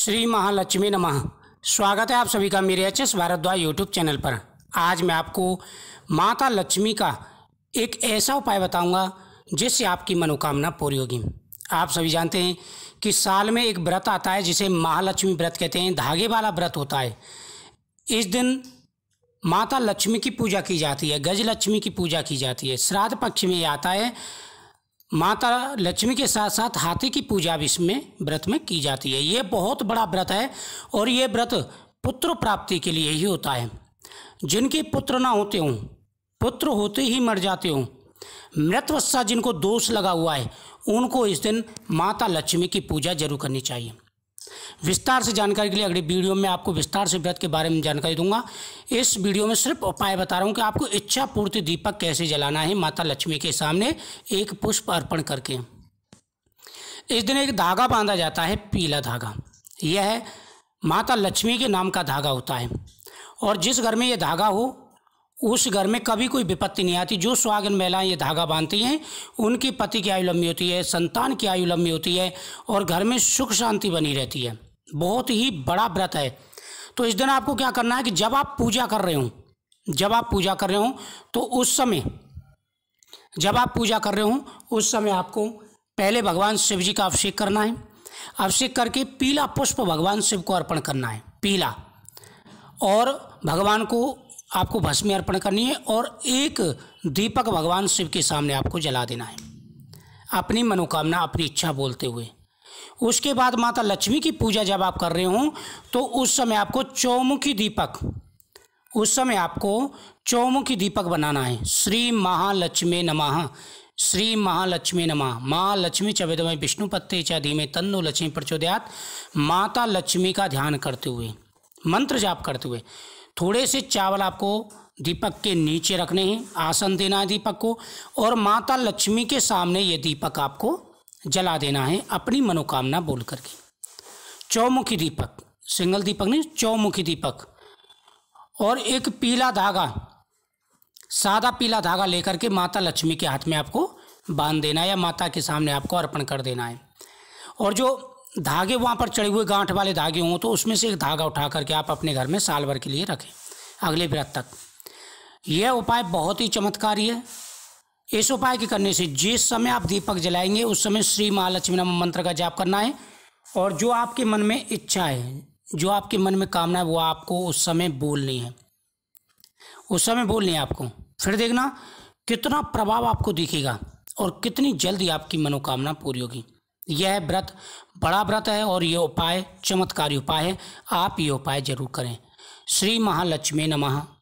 श्री महालक्ष्मी नमः स्वागत है आप सभी का मेरे H S Bhardwaj YouTube channel पर आज मैं आपको माता लक्ष्मी का एक ऐसा उपाय बताऊंगा जिससे आपकी मनोकामना पूरी होगी आप सभी जानते हैं कि साल में एक व्रत आता है जिसे महालक्ष्मी व्रत कहते हैं धागे वाला व्रत होता है इस दिन माता लक्ष्मी की पूजा की जाती है गज लक्ष्मी की पूजा की जाती है श्राद्ध पक्ष में आता है माता लक्ष्मी के साथ साथ हाथी की पूजा भी इसमें व्रत में की जाती है ये बहुत बड़ा व्रत है और ये व्रत पुत्र प्राप्ति के लिए ही होता है जिनके पुत्र ना होते हों पुत्र होते ही मर जाते हों मृतवस्सा जिनको दोष लगा हुआ है उनको इस दिन माता लक्ष्मी की पूजा जरूर करनी चाहिए विस्तार से जानकारी के लिए अगले वीडियो में आपको विस्तार से व्रत के बारे में जानकारी दूंगा इस वीडियो में सिर्फ उपाय बता रहा हूँ कि आपको इच्छा पूर्ति दीपक कैसे जलाना है माता लक्ष्मी के सामने एक पुष्प अर्पण करके इस दिन एक धागा बांधा जाता है पीला धागा यह माता लक्ष्मी के नाम का धागा होता है और जिस घर में यह धागा हो उस घर में कभी कोई विपत्ति नहीं आती जो सुहागन महिलाएं ये धागा बांधती हैं उनके पति की आयु लंबी होती है संतान की आयु लंबी होती है और घर में सुख शांति बनी रहती है बहुत ही बड़ा व्रत है तो इस दिन आपको क्या करना है कि जब आप पूजा कर रहे हो जब आप पूजा कर रहे हो तो उस समय जब आप पूजा कर रहे हो उस समय आपको पहले भगवान शिव जी का अभिषेक करना है अभिषेक करके पीला पुष्प भगवान शिव को अर्पण करना है पीला और भगवान को आपको भस्मी अर्पण करनी है और एक दीपक भगवान शिव के सामने आपको जला देना है अपनी मनोकामना अपनी इच्छा बोलते हुए उसके बाद माता लक्ष्मी की पूजा जब आप कर रहे हो तो उस समय आपको चौमुखी दीपक उस समय आपको चौमुखी दीपक बनाना है श्री महालक्ष्मी नमः श्री महालक्ष्मी नमः माँ लक्ष्मी चवेदमय विष्णु पत्ते चा धीमे तन्नो लक्ष्मी प्रचोदयात माता लक्ष्मी का ध्यान करते हुए मंत्र जाप करते हुए थोड़े से चावल आपको दीपक के नीचे रखने हैं आसन देना है दीपक को और माता लक्ष्मी के सामने ये दीपक आपको जला देना है अपनी मनोकामना बोल करके चौमुखी दीपक सिंगल दीपक नहीं चौमुखी दीपक और एक पीला धागा सादा पीला धागा लेकर के माता लक्ष्मी के हाथ में आपको बांध देना है या माता के सामने आपको अर्पण कर देना है और जो धागे वहाँ पर चढ़े हुए गांठ वाले धागे हों तो उसमें से एक धागा उठा करके आप अपने घर में साल भर के लिए रखें अगले व्रत तक यह उपाय बहुत ही चमत्कारी है इस उपाय के करने से जिस समय आप दीपक जलाएंगे उस समय श्री महालक्ष्मी नम मंत्र का जाप करना है और जो आपके मन में इच्छा है जो आपके मन में कामना है वो आपको उस समय बोलनी है उस समय बोलनी है आपको फिर देखना कितना प्रभाव आपको दिखेगा और कितनी जल्दी आपकी मनोकामना पूरी होगी यह व्रत बड़ा व्रत है और ये उपाय चमत्कारी उपाय है आप ये उपाय जरूर करें श्री महालक्ष्मी नमः